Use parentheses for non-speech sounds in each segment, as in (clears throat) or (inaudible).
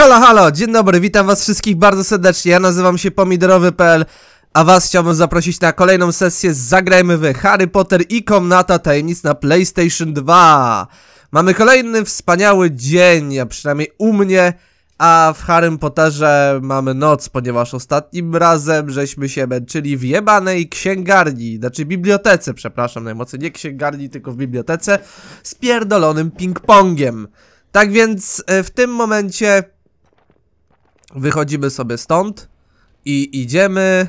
Halo, halo, dzień dobry, witam was wszystkich bardzo serdecznie, ja nazywam się pomidorowy.pl a was chciałbym zaprosić na kolejną sesję Zagrajmy w Harry Potter i Komnata Tajemnic na PlayStation 2 Mamy kolejny wspaniały dzień, a przynajmniej u mnie a w Harry Potterze mamy noc, ponieważ ostatnim razem żeśmy się męczyli w jebanej księgarni, znaczy bibliotece, przepraszam najmocniej, nie księgarni, tylko w bibliotece, z pierdolonym ping-pongiem. Tak więc e, w tym momencie Wychodzimy sobie stąd i idziemy...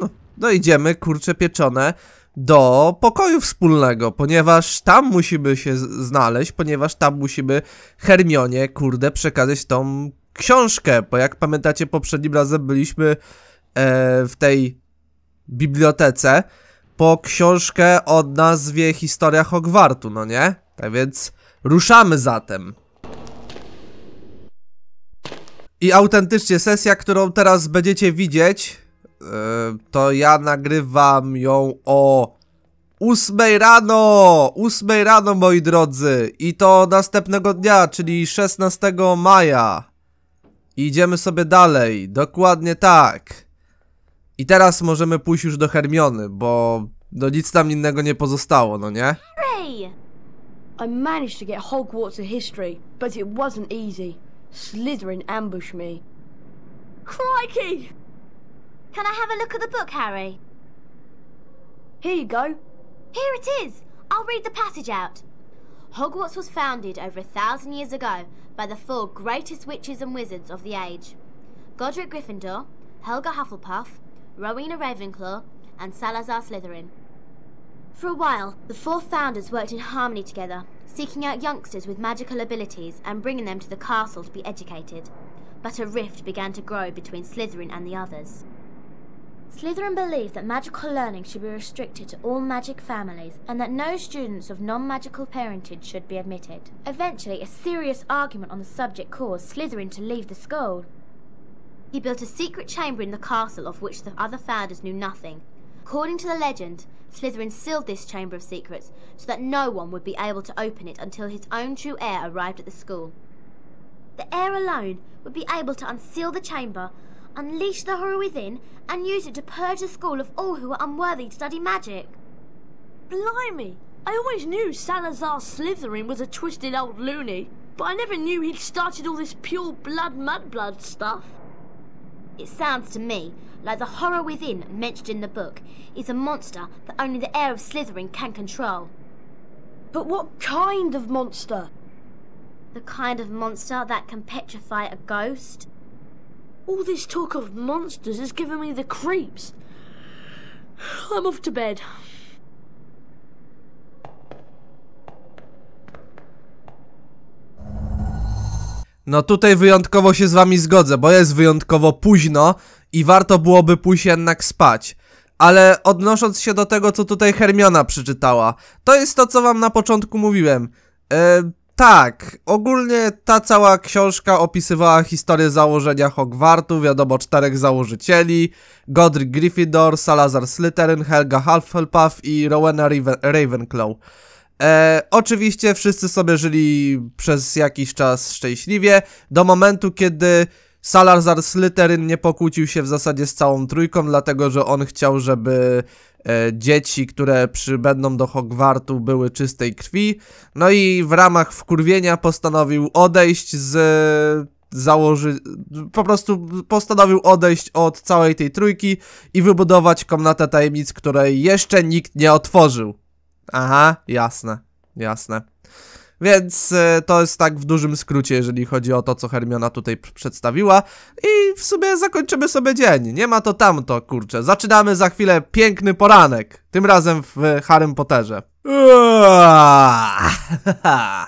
No, no idziemy, kurcze pieczone, do pokoju wspólnego, ponieważ tam musimy się znaleźć, ponieważ tam musimy Hermionie, kurde, przekazać tą książkę, bo jak pamiętacie poprzednim razem byliśmy e, w tej bibliotece po książkę o nazwie Historia Hogwartu, no nie? Tak więc ruszamy zatem. I autentycznie sesja, którą teraz będziecie widzieć, e, to ja nagrywam ją o 8 rano! 8 rano, moi drodzy! I to następnego dnia, czyli 16 maja. I idziemy sobie dalej, dokładnie tak. I teraz możemy pójść już do Hermiony, bo do no nic tam innego nie pozostało, no nie? Harry! I managed to get Hogwarts History, but it wasn't easy. slither and ambush me. Crikey! Can I have a look at the book, Harry? Here you go. Here it is. I'll read the passage out. Hogwarts was founded over a thousand years ago by the four greatest witches and wizards of the age. Godric Gryffindor, Helga Hufflepuff, Rowena Ravenclaw and Salazar Slytherin. For a while, the four founders worked in harmony together, seeking out youngsters with magical abilities and bringing them to the castle to be educated. But a rift began to grow between Slytherin and the others. Slytherin believed that magical learning should be restricted to all magic families and that no students of non-magical parentage should be admitted. Eventually, a serious argument on the subject caused Slytherin to leave the school. He built a secret chamber in the castle of which the other founders knew nothing According to the legend, Slytherin sealed this chamber of secrets so that no one would be able to open it until his own true heir arrived at the school. The heir alone would be able to unseal the chamber, unleash the horror within, and use it to purge the school of all who were unworthy to study magic. Blimey! I always knew Salazar Slytherin was a twisted old loony, but I never knew he'd started all this pure blood mudblood stuff. It sounds to me like the horror within mentioned in the book is a monster that only the heir of Slytherin can control. But what kind of monster? The kind of monster that can petrify a ghost. All this talk of monsters has given me the creeps. I'm off to bed. No tutaj wyjątkowo się z wami zgodzę, bo jest wyjątkowo późno i warto byłoby pójść jednak spać. Ale odnosząc się do tego, co tutaj Hermiona przeczytała, to jest to, co wam na początku mówiłem. E, tak, ogólnie ta cała książka opisywała historię założenia Hogwartu, wiadomo, czterech założycieli, Godric Gryffindor, Salazar Slytherin, Helga Hufflepuff i Rowena Raven Ravenclaw. E, oczywiście wszyscy sobie żyli przez jakiś czas szczęśliwie, do momentu kiedy Salazar Slytherin nie pokłócił się w zasadzie z całą trójką, dlatego że on chciał, żeby e, dzieci, które przybędą do Hogwartu były czystej krwi. No i w ramach wkurwienia postanowił odejść z e, po prostu postanowił odejść od całej tej trójki i wybudować komnatę tajemnic, której jeszcze nikt nie otworzył. Aha, jasne, jasne. Więc e, to jest tak w dużym skrócie, jeżeli chodzi o to, co Hermiona tutaj przedstawiła. I w sumie zakończymy sobie dzień. Nie ma to tamto, kurczę. Zaczynamy za chwilę piękny poranek. Tym razem w harry Potterze. (laughs)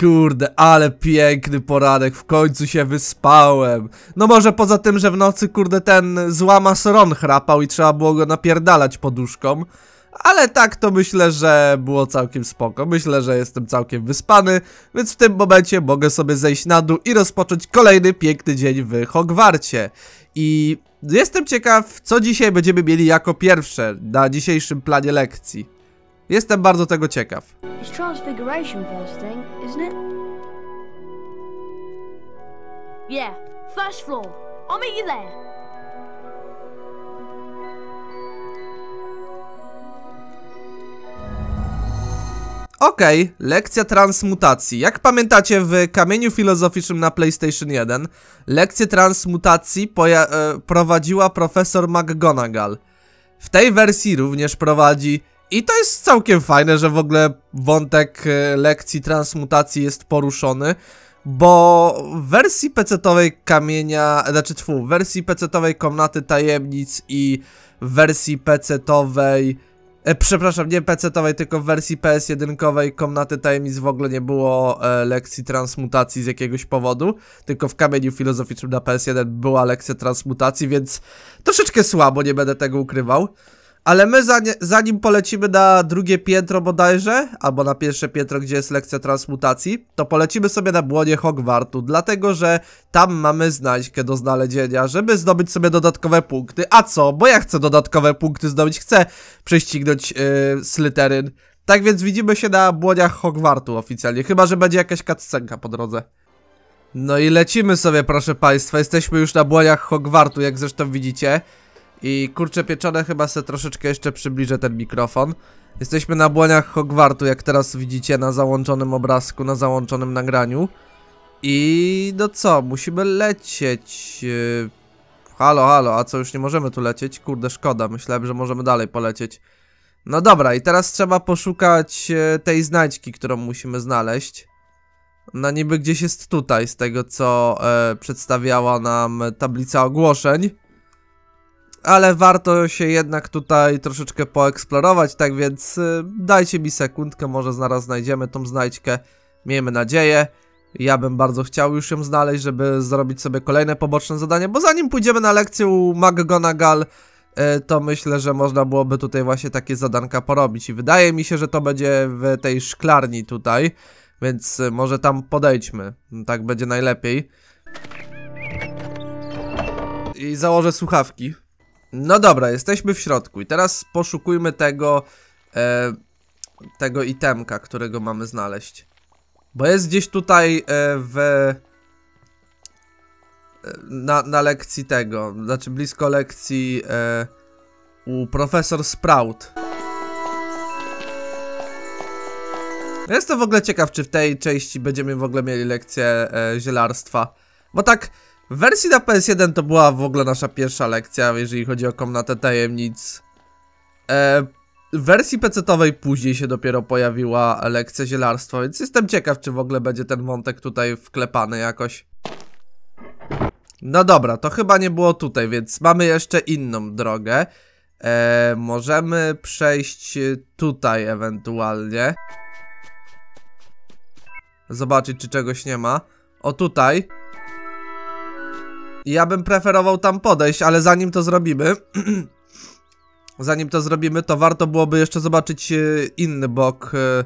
Kurde, ale piękny poranek, w końcu się wyspałem. No może poza tym, że w nocy, kurde, ten złama sron chrapał i trzeba było go napierdalać poduszką ale tak to myślę, że było całkiem spoko. Myślę, że jestem całkiem wyspany, więc w tym momencie mogę sobie zejść na dół i rozpocząć kolejny piękny dzień w Hogwarcie. I jestem ciekaw, co dzisiaj będziemy mieli jako pierwsze na dzisiejszym planie lekcji. Jestem bardzo tego ciekaw. Yeah, first floor. I'll meet you there. Okej, okay, lekcja transmutacji. Jak pamiętacie w kamieniu filozoficznym na PlayStation 1, lekcję transmutacji e, prowadziła profesor McGonagall. W tej wersji również prowadzi i to jest całkiem fajne, że w ogóle wątek e, lekcji transmutacji jest poruszony, bo w wersji pecetowej kamienia, e, znaczy tfu, w wersji pecetowej komnaty tajemnic i w wersji pecetowej E, przepraszam, nie PC-towej, tylko w wersji PS1 komnaty tajemnic w ogóle nie było e, lekcji transmutacji z jakiegoś powodu, tylko w kamieniu filozoficznym na PS1 była lekcja transmutacji, więc troszeczkę słabo, nie będę tego ukrywał. Ale my zanim polecimy na drugie piętro bodajże, albo na pierwsze piętro, gdzie jest lekcja transmutacji, to polecimy sobie na błonie Hogwartu, dlatego że tam mamy znajdźkę do znalezienia, żeby zdobyć sobie dodatkowe punkty. A co? Bo ja chcę dodatkowe punkty zdobyć, chcę prześcignąć yy, Slytherin. Tak więc widzimy się na błoniach Hogwartu oficjalnie, chyba że będzie jakaś cutscenka po drodze. No i lecimy sobie proszę państwa, jesteśmy już na błoniach Hogwartu, jak zresztą widzicie. I kurczę pieczone chyba se troszeczkę jeszcze przybliżę ten mikrofon. Jesteśmy na błoniach Hogwartu, jak teraz widzicie na załączonym obrazku, na załączonym nagraniu. I no co, musimy lecieć. Yy, halo, halo, a co już nie możemy tu lecieć? Kurde, szkoda, myślałem, że możemy dalej polecieć. No dobra, i teraz trzeba poszukać yy, tej znajdźki, którą musimy znaleźć. Na no niby gdzieś jest tutaj, z tego co e, przedstawiała nam tablica ogłoszeń ale warto się jednak tutaj troszeczkę poeksplorować, tak więc y, dajcie mi sekundkę, może zaraz znajdziemy tą znajdźkę, miejmy nadzieję. Ja bym bardzo chciał już ją znaleźć, żeby zrobić sobie kolejne poboczne zadanie, bo zanim pójdziemy na lekcję u McGonagall, y, to myślę, że można byłoby tutaj właśnie takie zadanka porobić i wydaje mi się, że to będzie w tej szklarni tutaj, więc y, może tam podejdźmy, tak będzie najlepiej. I założę słuchawki. No dobra, jesteśmy w środku i teraz poszukujmy tego, e, tego itemka, którego mamy znaleźć. Bo jest gdzieś tutaj e, w... E, na, na lekcji tego, znaczy blisko lekcji e, u profesor Sprout. Jest to w ogóle ciekaw, czy w tej części będziemy w ogóle mieli lekcję e, zielarstwa. Bo tak, w wersji na PS1 to była w ogóle nasza pierwsza lekcja, jeżeli chodzi o komnatę tajemnic. E, w wersji PC-owej później się dopiero pojawiła lekcja zielarstwa, więc jestem ciekaw, czy w ogóle będzie ten wątek tutaj wklepany jakoś. No dobra, to chyba nie było tutaj, więc mamy jeszcze inną drogę. E, możemy przejść tutaj ewentualnie. Zobaczyć, czy czegoś nie ma. O, tutaj. Ja bym preferował tam podejść, ale zanim to zrobimy... (clears throat) zanim to zrobimy, to warto byłoby jeszcze zobaczyć e, inny bok e,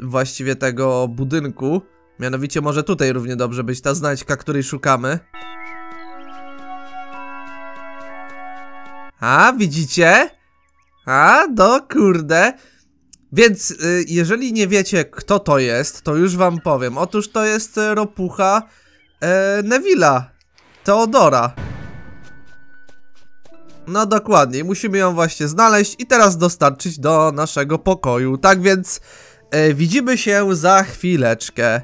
właściwie tego budynku. Mianowicie może tutaj równie dobrze być ta znajdźka, której szukamy. A, widzicie? A, do no kurde. Więc e, jeżeli nie wiecie, kto to jest, to już wam powiem. Otóż to jest ropucha e, Neville'a Teodora. No dokładnie, musimy ją właśnie znaleźć i teraz dostarczyć do naszego pokoju. Tak więc e, widzimy się za chwileczkę.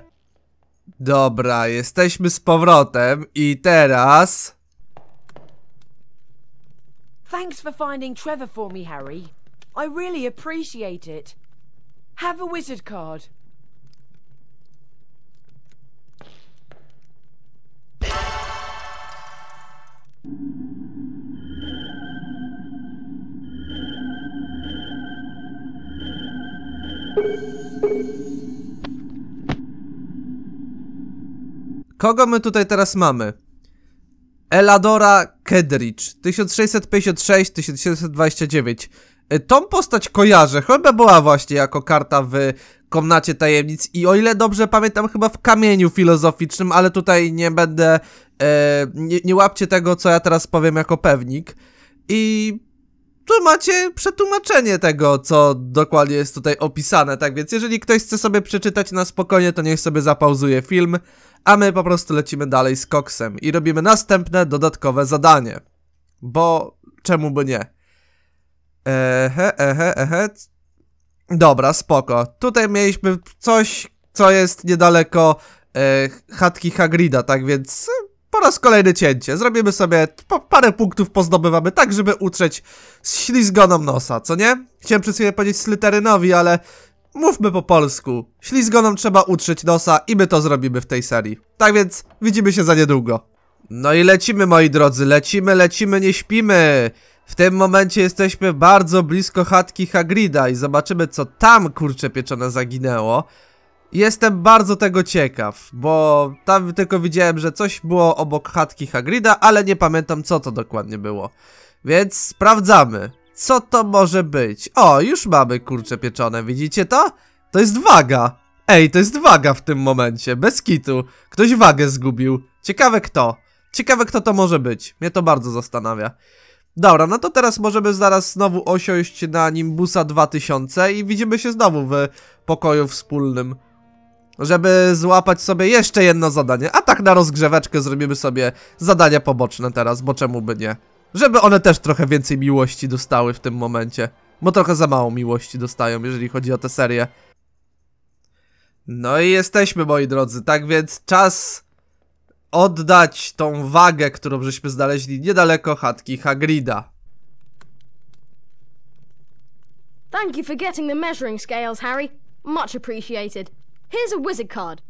Dobra, jesteśmy z powrotem i teraz... Thanks for finding Trevor for me, Harry. I really appreciate it. Have a wizard card. Kogo my tutaj teraz mamy? Eladora Kedrich, 1656-1729. E, tą postać kojarzę, chyba była właśnie jako karta w Komnacie Tajemnic i o ile dobrze pamiętam, chyba w Kamieniu Filozoficznym, ale tutaj nie będę, e, nie, nie łapcie tego, co ja teraz powiem jako pewnik. I tu macie przetłumaczenie tego, co dokładnie jest tutaj opisane, tak więc jeżeli ktoś chce sobie przeczytać na spokojnie, to niech sobie zapauzuje film, a my po prostu lecimy dalej z koksem i robimy następne dodatkowe zadanie. Bo czemu by nie? Ehe, ehe, ehe. Dobra, spoko. Tutaj mieliśmy coś, co jest niedaleko e, chatki Hagrida, tak więc po raz kolejny cięcie. Zrobimy sobie parę punktów pozdobywamy, tak żeby utrzeć z ślizgoną nosa, co nie? Chciałem przez chwilę powiedzieć Slytherynowi, ale mówmy po polsku. Ślizgonom trzeba utrzeć nosa i my to zrobimy w tej serii. Tak więc widzimy się za niedługo. No i lecimy moi drodzy, lecimy, lecimy, nie śpimy. W tym momencie jesteśmy bardzo blisko chatki Hagrida i zobaczymy co tam kurcze pieczone zaginęło. Jestem bardzo tego ciekaw, bo tam tylko widziałem, że coś było obok chatki Hagrida, ale nie pamiętam co to dokładnie było. Więc sprawdzamy. Co to może być? O, już mamy kurcze pieczone, widzicie to? To jest waga. Ej, to jest waga w tym momencie, bez kitu. Ktoś wagę zgubił. Ciekawe kto. Ciekawe kto to może być. Mnie to bardzo zastanawia. Dobra, no to teraz możemy zaraz znowu osiąść na Nimbusa 2000 i widzimy się znowu w pokoju wspólnym żeby złapać sobie jeszcze jedno zadanie. A tak na rozgrzeweczkę zrobimy sobie zadania poboczne teraz, bo czemu by nie? Żeby one też trochę więcej miłości dostały w tym momencie. Bo trochę za mało miłości dostają, jeżeli chodzi o tę serię. No i jesteśmy, moi drodzy. Tak więc czas oddać tą wagę, którą żeśmy znaleźli niedaleko chatki Hagrida. Thank you for getting the measuring scales, Harry. Much appreciated. Here's a wizard card.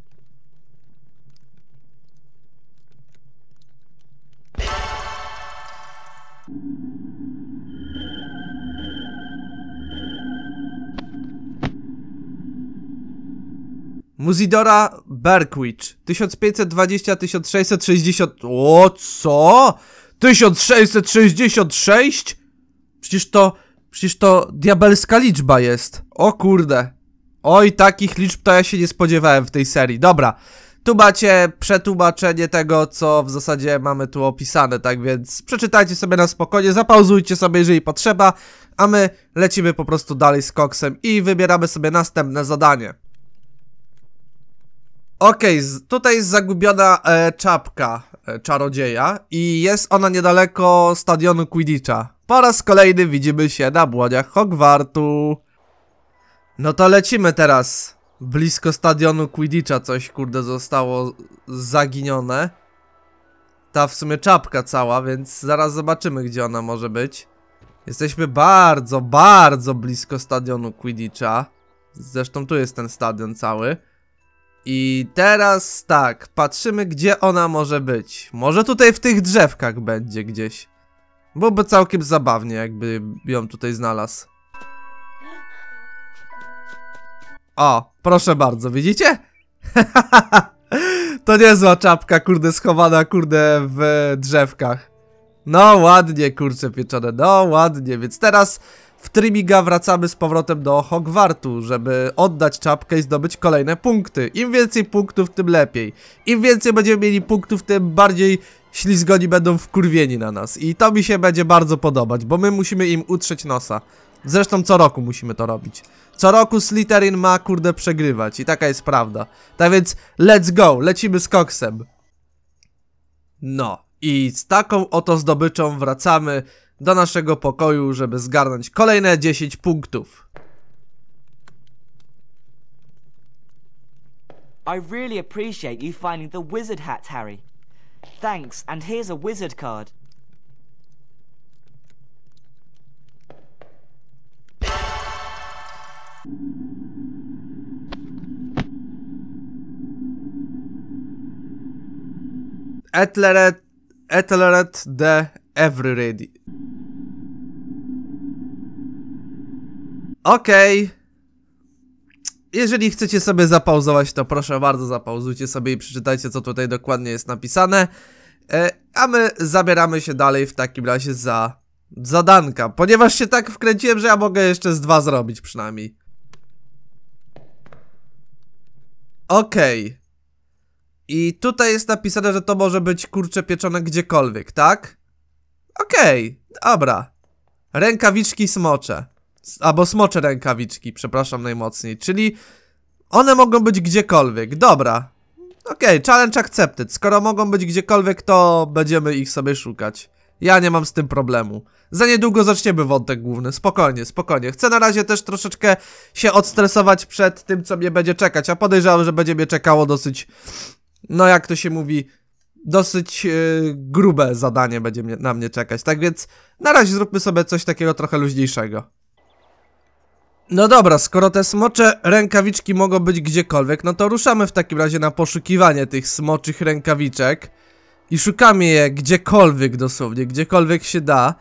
Muzidora Berkwich 1520-1660 O co? 1666? Przecież to, przecież to diabelska liczba jest O kurde Oj, takich liczb to ja się nie spodziewałem w tej serii. Dobra, tu macie przetłumaczenie tego, co w zasadzie mamy tu opisane, tak więc przeczytajcie sobie na spokojnie, zapauzujcie sobie, jeżeli potrzeba, a my lecimy po prostu dalej z koksem i wybieramy sobie następne zadanie. Okej, okay, tutaj jest zagubiona e, czapka e, czarodzieja i jest ona niedaleko stadionu Quidditcha. Po raz kolejny widzimy się na błoniach Hogwartu. No to lecimy teraz. Blisko stadionu Quidditcha coś, kurde, zostało zaginione. Ta w sumie czapka cała, więc zaraz zobaczymy, gdzie ona może być. Jesteśmy bardzo, bardzo blisko stadionu Quidditcha. Zresztą tu jest ten stadion cały. I teraz tak, patrzymy gdzie ona może być. Może tutaj w tych drzewkach będzie gdzieś. Byłoby całkiem zabawnie, jakby ją tutaj znalazł. O, proszę bardzo, widzicie? (laughs) to niezła czapka, kurde, schowana, kurde, w drzewkach. No ładnie, kurczę, pieczone, no ładnie, więc teraz w Trimiga wracamy z powrotem do Hogwartu, żeby oddać czapkę i zdobyć kolejne punkty. Im więcej punktów, tym lepiej. Im więcej będziemy mieli punktów, tym bardziej ślizgoni będą wkurwieni na nas. I to mi się będzie bardzo podobać, bo my musimy im utrzeć nosa. Zresztą co roku musimy to robić. Co roku Slytherin ma kurde przegrywać i taka jest prawda. Tak więc let's go, lecimy z koksem. No i z taką oto zdobyczą wracamy do naszego pokoju, żeby zgarnąć kolejne 10 punktów. I really appreciate you finding the wizard hat, Harry. Thanks, and here's a wizard card. Etleret, etleret de Everyready. Okej. Okay. Jeżeli chcecie sobie zapauzować, to proszę bardzo, zapauzujcie sobie i przeczytajcie, co tutaj dokładnie jest napisane. E, a my zabieramy się dalej w takim razie za zadanka, ponieważ się tak wkręciłem, że ja mogę jeszcze z dwa zrobić przynajmniej. Okej. Okay. I tutaj jest napisane, że to może być kurcze pieczone gdziekolwiek, tak? Okej, okay, dobra. Rękawiczki smocze. Albo smocze rękawiczki, przepraszam najmocniej. Czyli one mogą być gdziekolwiek, dobra. Okej, okay, challenge accepted. Skoro mogą być gdziekolwiek, to będziemy ich sobie szukać. Ja nie mam z tym problemu. Za niedługo zaczniemy wątek główny. Spokojnie, spokojnie. Chcę na razie też troszeczkę się odstresować przed tym, co mnie będzie czekać, a podejrzewam, że będzie mnie czekało dosyć, no jak to się mówi, dosyć yy, grube zadanie będzie mnie, na mnie czekać. Tak więc na razie zróbmy sobie coś takiego trochę luźniejszego. No dobra, skoro te smocze rękawiczki mogą być gdziekolwiek, no to ruszamy w takim razie na poszukiwanie tych smoczych rękawiczek. I szukamy je gdziekolwiek dosłownie, gdziekolwiek się da.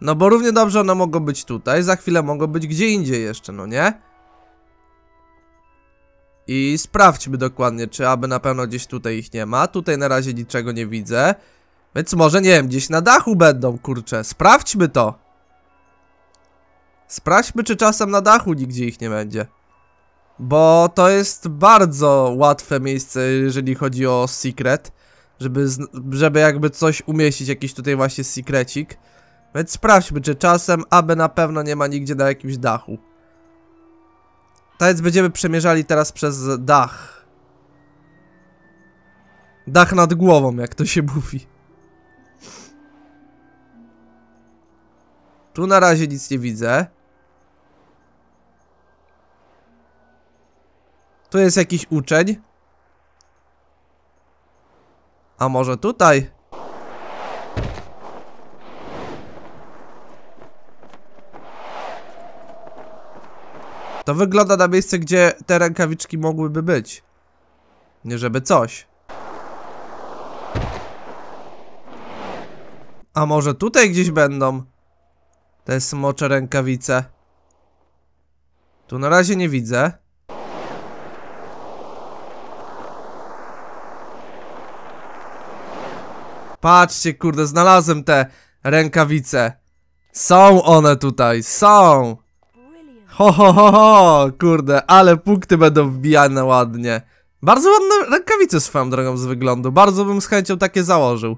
No bo równie dobrze one mogą być tutaj, za chwilę mogą być gdzie indziej jeszcze, no nie? I sprawdźmy dokładnie, czy aby na pewno gdzieś tutaj ich nie ma. Tutaj na razie niczego nie widzę. Więc może, nie wiem, gdzieś na dachu będą, kurczę. Sprawdźmy to. Sprawdźmy, czy czasem na dachu nigdzie ich nie będzie. Bo to jest bardzo łatwe miejsce, jeżeli chodzi o secret żeby, żeby jakby coś umieścić, jakiś tutaj właśnie sekrecik. Więc sprawdźmy, czy czasem aby na pewno nie ma nigdzie na jakimś dachu. Tak więc będziemy przemierzali teraz przez dach. Dach nad głową, jak to się mówi. Tu na razie nic nie widzę. Tu jest jakiś uczeń. A może tutaj? To wygląda na miejsce, gdzie te rękawiczki mogłyby być. Nie żeby coś. A może tutaj gdzieś będą? Te smocze rękawice. Tu na razie nie widzę. Patrzcie, kurde, znalazłem te rękawice. Są one tutaj, są! Ho, ho, ho, ho, kurde, ale punkty będą wbijane ładnie. Bardzo ładne rękawice swoją drogą z wyglądu, bardzo bym z chęcią takie założył.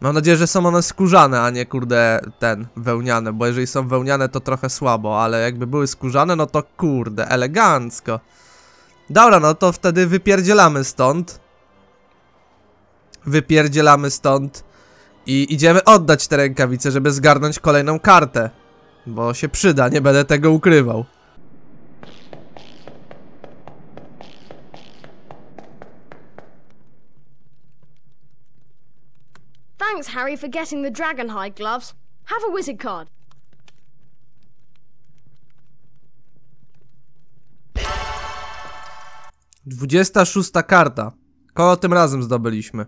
Mam nadzieję, że są one skórzane, a nie kurde ten, wełniane, bo jeżeli są wełniane to trochę słabo, ale jakby były skórzane, no to kurde, elegancko. Dobra, no to wtedy wypierdzielamy stąd wypierdzielamy stąd i idziemy oddać te rękawice, żeby zgarnąć kolejną kartę. Bo się przyda, nie będę tego ukrywał. Thanks, Harry, for getting the Dragonhide gloves. Have a wizard card. Dwudziesta szósta karta. Koło tym razem zdobyliśmy.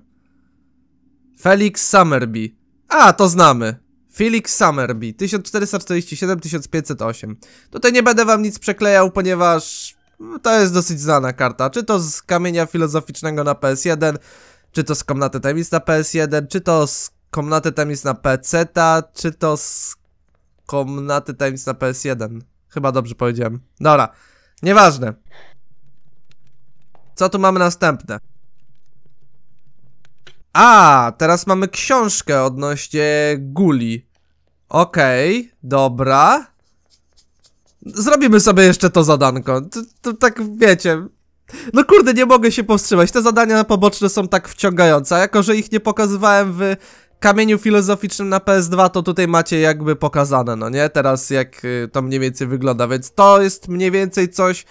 Felix Summerby. A, to znamy. Felix Summerby, 1447-1508. Tutaj nie będę wam nic przeklejał, ponieważ no, to jest dosyć znana karta. Czy to z kamienia filozoficznego na PS1, czy to z komnaty temis na PS1, czy to z komnaty temis na PC, czy to z komnaty temis na PS1. Chyba dobrze powiedziałem. Dobra, nieważne. Co tu mamy następne? A, teraz mamy książkę odnośnie guli. Okej, okay, dobra. Zrobimy sobie jeszcze to zadanko. To, to, tak wiecie. No kurde, nie mogę się powstrzymać. Te zadania poboczne są tak wciągające. A jako, że ich nie pokazywałem w kamieniu filozoficznym na PS2, to tutaj macie jakby pokazane, no nie? Teraz jak y, to mniej więcej wygląda. Więc to jest mniej więcej coś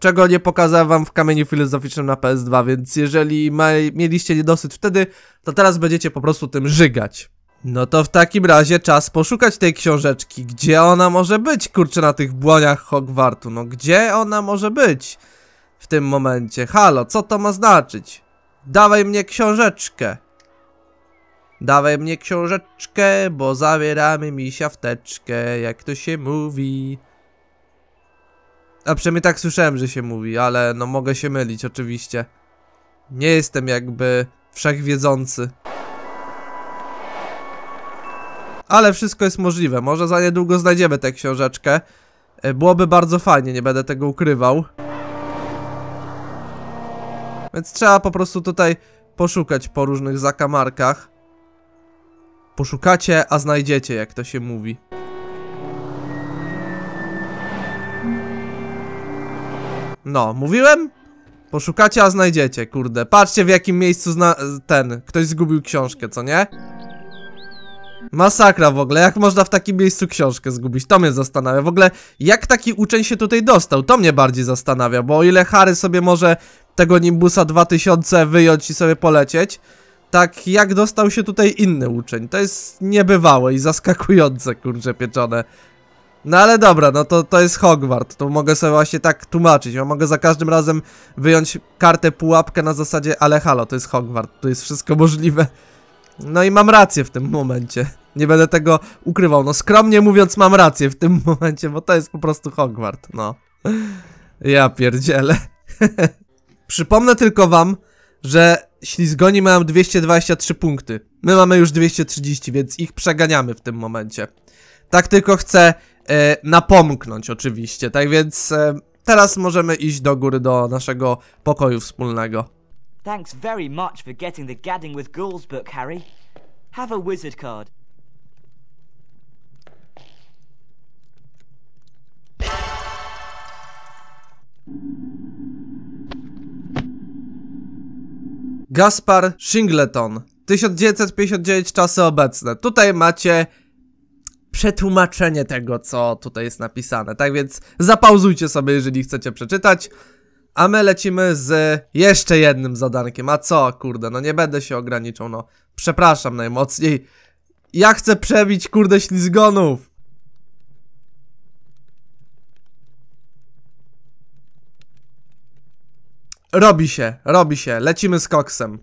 czego nie pokazałem wam w kamieniu filozoficznym na PS2, więc jeżeli ma, mieliście niedosyt wtedy, to teraz będziecie po prostu tym żygać. No to w takim razie czas poszukać tej książeczki. Gdzie ona może być, kurczę, na tych błoniach Hogwartu? No gdzie ona może być w tym momencie? Halo, co to ma znaczyć? Dawaj mnie książeczkę. Dawaj mnie książeczkę, bo zawieramy mi siafteczkę, jak to się mówi. A przynajmniej tak słyszałem, że się mówi, ale no mogę się mylić oczywiście. Nie jestem jakby wszechwiedzący. Ale wszystko jest możliwe, może za niedługo znajdziemy tę książeczkę. E, byłoby bardzo fajnie, nie będę tego ukrywał. Więc trzeba po prostu tutaj poszukać po różnych zakamarkach. Poszukacie, a znajdziecie, jak to się mówi. No, mówiłem? Poszukacie, a znajdziecie, kurde. Patrzcie w jakim miejscu ten, ktoś zgubił książkę, co nie? Masakra w ogóle, jak można w takim miejscu książkę zgubić? To mnie zastanawia. W ogóle, jak taki uczeń się tutaj dostał? To mnie bardziej zastanawia, bo o ile Harry sobie może tego Nimbusa 2000 wyjąć i sobie polecieć, tak jak dostał się tutaj inny uczeń. To jest niebywałe i zaskakujące, kurcze pieczone. No ale dobra, no to, to jest Hogwart, to mogę sobie właśnie tak tłumaczyć, ja mogę za każdym razem wyjąć kartę pułapkę na zasadzie, ale halo, to jest Hogwart, tu jest wszystko możliwe. No i mam rację w tym momencie, nie będę tego ukrywał, no skromnie mówiąc mam rację w tym (laughs) momencie, bo to jest po prostu Hogwart, no. Ja pierdzielę. (laughs) Przypomnę tylko wam, że ślizgoni mają 223 punkty. My mamy już 230, więc ich przeganiamy w tym momencie. Tak tylko chcę E, napomknąć oczywiście. Tak więc e, teraz możemy iść do góry do naszego pokoju wspólnego. Thanks very much for getting the gadding with ghouls book, Harry. Have a wizard card. Gaspar Shingleton. 1959 czasy obecne. Tutaj macie przetłumaczenie tego, co tutaj jest napisane. Tak więc zapauzujcie sobie, jeżeli chcecie przeczytać. A my lecimy z jeszcze jednym zadankiem. A co, kurde, no nie będę się ograniczał, no. Przepraszam najmocniej. Ja chcę przebić, kurde, ślizgonów. Robi się, robi się. Lecimy z koksem.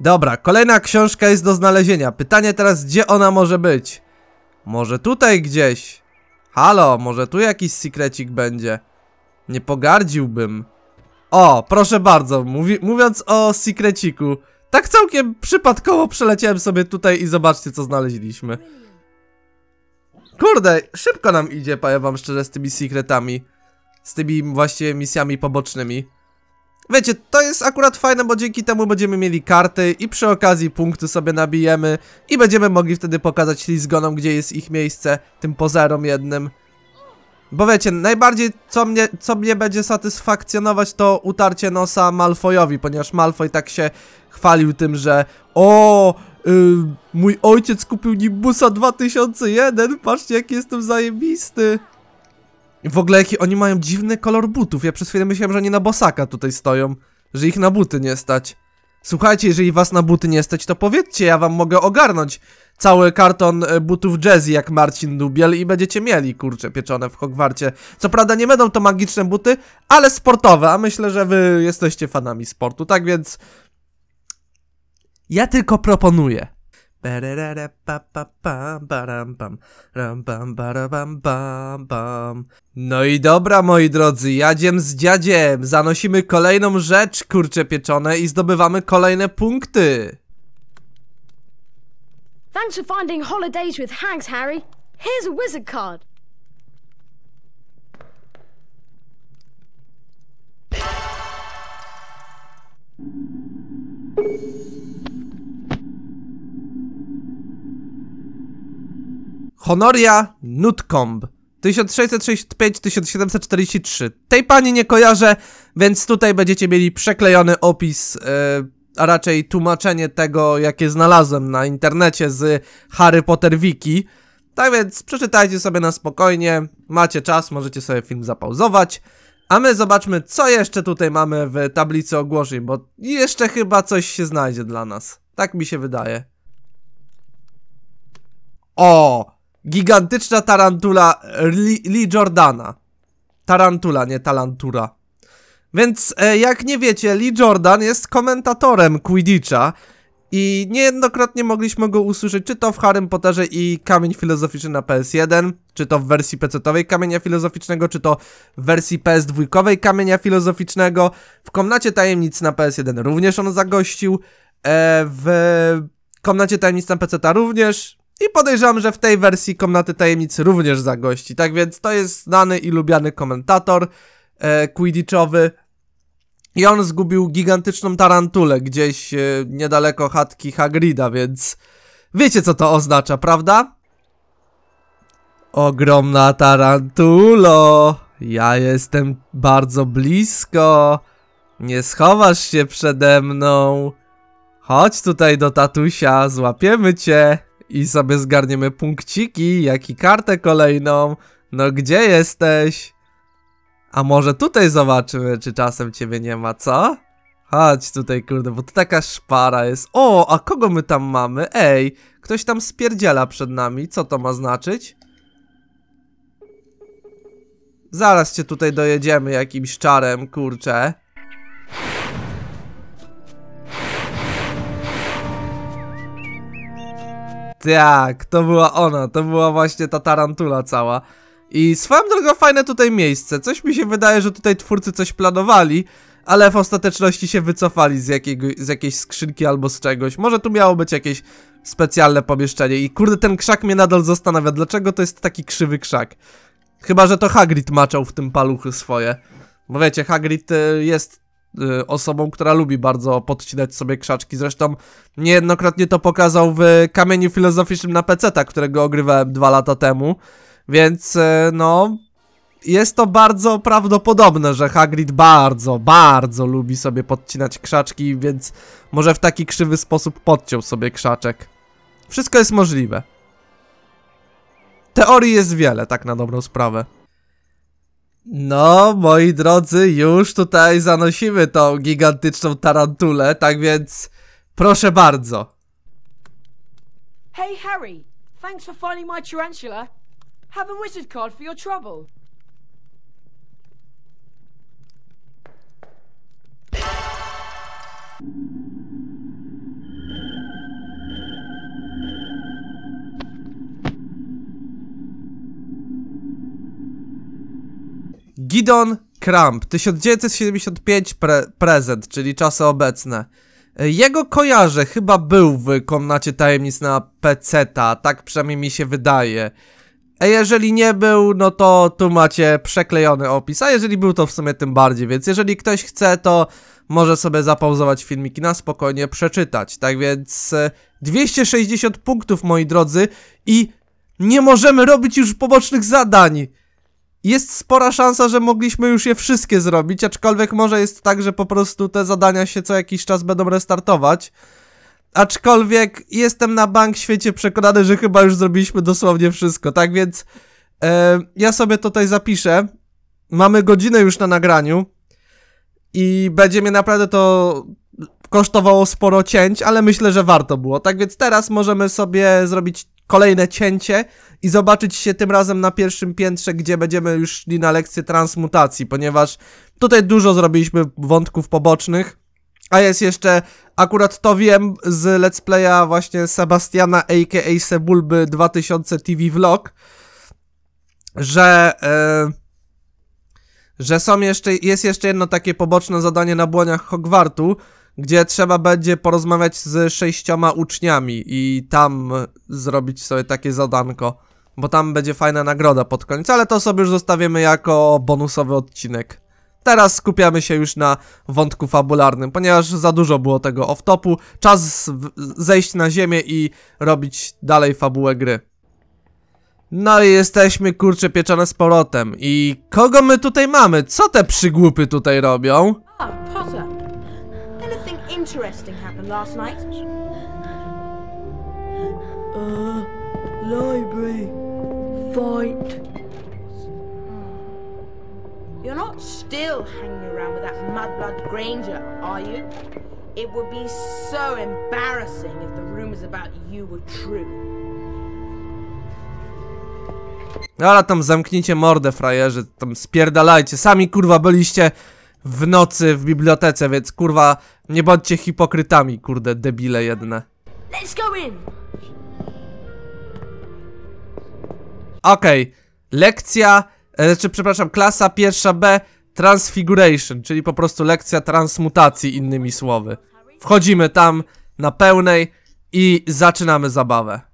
Dobra, kolejna książka jest do znalezienia. Pytanie teraz, gdzie ona może być? Może tutaj gdzieś? Halo, może tu jakiś sekrecik będzie? Nie pogardziłbym. O, proszę bardzo, mówi mówiąc o sekreciku. Tak całkiem przypadkowo przeleciałem sobie tutaj i zobaczcie co znaleźliśmy. Kurde, szybko nam idzie, powiem wam szczerze, z tymi sekretami. Z tymi właśnie misjami pobocznymi. Wiecie, to jest akurat fajne, bo dzięki temu będziemy mieli karty i przy okazji punkty sobie nabijemy i będziemy mogli wtedy pokazać Lizgonom, gdzie jest ich miejsce, tym pozerom jednym. Bo wiecie, najbardziej co mnie, co mnie będzie satysfakcjonować to utarcie nosa Malfoyowi, ponieważ Malfoy tak się chwalił tym, że o, yy, mój ojciec kupił Nimbusa 2001, patrzcie jak jestem zajebisty. W ogóle jaki oni mają dziwny kolor butów. Ja przez chwilę myślałem, że oni na bosaka tutaj stoją. Że ich na buty nie stać. Słuchajcie, jeżeli was na buty nie stać, to powiedzcie, ja wam mogę ogarnąć cały karton e, butów Jazzy jak Marcin Dubiel i będziecie mieli, kurcze, pieczone w Hogwarcie. Co prawda nie będą to magiczne buty, ale sportowe, a myślę, że wy jesteście fanami sportu, tak więc... Ja tylko proponuję. No i dobra moi drodzy, jadziem z dziadziem, zanosimy kolejną rzecz kurcze pieczone i zdobywamy kolejne punkty. Thanks for finding holidays with Hanks, Harry. Here's a wizard card. Honoria Nutcomb. 1665-1743. Tej pani nie kojarzę, więc tutaj będziecie mieli przeklejony opis, e, a raczej tłumaczenie tego, jakie znalazłem na internecie z Harry Potter Wiki. Tak więc przeczytajcie sobie na spokojnie, macie czas, możecie sobie film zapauzować. A my zobaczmy, co jeszcze tutaj mamy w tablicy ogłoszeń, bo jeszcze chyba coś się znajdzie dla nas. Tak mi się wydaje. O! Gigantyczna tarantula Lee, Jordana. Tarantula, nie talantura. Więc e, jak nie wiecie, Lee Jordan jest komentatorem Quidditcha i niejednokrotnie mogliśmy go usłyszeć czy to w Harrym Potterze i Kamień Filozoficzny na PS1, czy to w wersji pc towej Kamienia Filozoficznego, czy to w wersji PS2 Kamienia Filozoficznego, w Komnacie Tajemnic na PS1 również on zagościł, e, w Komnacie Tajemnic na PC-ta również, i podejrzewam, że w tej wersji Komnaty Tajemnic również zagości. Tak więc to jest znany i lubiany komentator e, quidditchowy. I on zgubił gigantyczną tarantulę gdzieś e, niedaleko chatki Hagrida, więc wiecie co to oznacza, prawda? Ogromna tarantulo! Ja jestem bardzo blisko. Nie schowasz się przede mną. Chodź tutaj do tatusia, złapiemy cię i sobie zgarniemy punkciki, jak i kartę kolejną. No gdzie jesteś? A może tutaj zobaczymy, czy czasem ciebie nie ma, co? Chodź tutaj, kurde, bo to taka szpara jest. O, a kogo my tam mamy? Ej, ktoś tam spierdziela przed nami. Co to ma znaczyć? Zaraz cię tutaj dojedziemy jakimś czarem, kurcze. Tak, to była ona, to była właśnie ta tarantula cała. I swoją drogą fajne tutaj miejsce, coś mi się wydaje, że tutaj twórcy coś planowali, ale w ostateczności się wycofali z, jakiego, z jakiejś skrzynki albo z czegoś. Może tu miało być jakieś specjalne pomieszczenie i kurde ten krzak mnie nadal zastanawia, dlaczego to jest taki krzywy krzak? Chyba, że to Hagrid maczał w tym paluchy swoje. Bo wiecie, Hagrid y, jest Y, osobą, która lubi bardzo podcinać sobie krzaczki. Zresztą niejednokrotnie to pokazał w kamieniu filozoficznym na PC, którego ogrywałem dwa lata temu. Więc y, no. Jest to bardzo prawdopodobne, że Hagrid bardzo, bardzo lubi sobie podcinać krzaczki, więc może w taki krzywy sposób podciął sobie krzaczek. Wszystko jest możliwe. Teorii jest wiele, tak na dobrą sprawę. No, moi drodzy, już tutaj zanosimy tą gigantyczną tarantulę, tak więc proszę bardzo. Hey Harry, thanks for finding my tarantula. Have a wizard card for your trouble. Gidon Kramp, 1975 pre prezent, czyli czasy obecne. Jego kojarzę, chyba był w komnacie tajemnic na PC-ta, tak przynajmniej mi się wydaje. A jeżeli nie był, no to tu macie przeklejony opis, a jeżeli był, to w sumie tym bardziej, więc jeżeli ktoś chce, to może sobie zapauzować filmiki na spokojnie przeczytać. Tak więc 260 e, punktów, moi drodzy, i nie możemy robić już pobocznych zadań jest spora szansa, że mogliśmy już je wszystkie zrobić, aczkolwiek może jest tak, że po prostu te zadania się co jakiś czas będą restartować. Aczkolwiek jestem na bank świecie przekonany, że chyba już zrobiliśmy dosłownie wszystko, tak więc e, ja sobie tutaj zapiszę. Mamy godzinę już na nagraniu i będzie mnie naprawdę to kosztowało sporo cięć, ale myślę, że warto było. Tak więc teraz możemy sobie zrobić kolejne cięcie i zobaczyć się tym razem na pierwszym piętrze, gdzie będziemy już szli na lekcję transmutacji, ponieważ tutaj dużo zrobiliśmy wątków pobocznych. A jest jeszcze, akurat to wiem z let's playa właśnie Sebastiana aka Sebulby 2000 TV Vlog, że... Yy, że są jeszcze, jest jeszcze jedno takie poboczne zadanie na błoniach Hogwartu, gdzie trzeba będzie porozmawiać z sześcioma uczniami i tam zrobić sobie takie zadanko, bo tam będzie fajna nagroda pod koniec, ale to sobie już zostawimy jako bonusowy odcinek. Teraz skupiamy się już na wątku fabularnym, ponieważ za dużo było tego off-topu. Czas zejść na ziemię i robić dalej fabułę gry. No i jesteśmy kurcze pieczone z powrotem. I kogo my tutaj mamy? Co te przygłupy tutaj robią? interesting happened last night. Uh, library. Fight. You're not still hanging around with that mudblood Granger, are you? It would be so embarrassing if the rumors about you were true. No ale tam zamknijcie mordę, frajerzy, tam spierdalajcie. Sami kurwa byliście w nocy w bibliotece, więc kurwa, nie bądźcie hipokrytami, kurde, debile jedne. Let's go in! Okej, okay. lekcja, e, czy znaczy, przepraszam, klasa pierwsza B, Transfiguration, czyli po prostu lekcja transmutacji, innymi słowy. Wchodzimy tam na pełnej i zaczynamy zabawę.